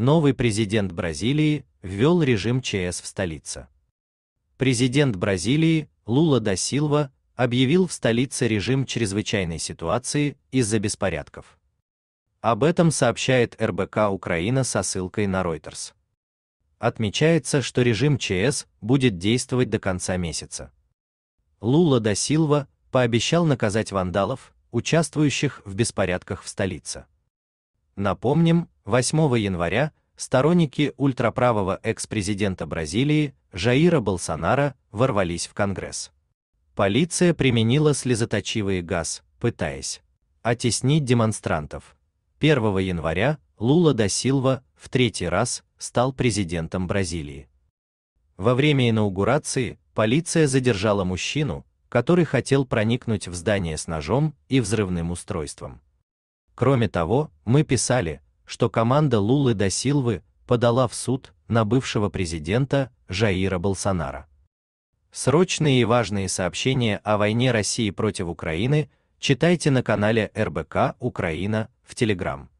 Новый президент Бразилии ввел режим ЧС в столице. Президент Бразилии Лула да Силва объявил в столице режим чрезвычайной ситуации из-за беспорядков. Об этом сообщает РБК Украина со ссылкой на Reuters. Отмечается, что режим ЧС будет действовать до конца месяца. Лула да Силва пообещал наказать вандалов, участвующих в беспорядках в столице. Напомним, 8 января сторонники ультраправого экс-президента Бразилии Жаира Болсонара ворвались в Конгресс. Полиция применила слезоточивый газ, пытаясь оттеснить демонстрантов. 1 января Лула да Силва в третий раз стал президентом Бразилии. Во время инаугурации полиция задержала мужчину, который хотел проникнуть в здание с ножом и взрывным устройством. Кроме того, мы писали, что команда Лулы да Силвы подала в суд на бывшего президента Жаира Болсонара. Срочные и важные сообщения о войне России против Украины читайте на канале РБК Украина в Телеграм.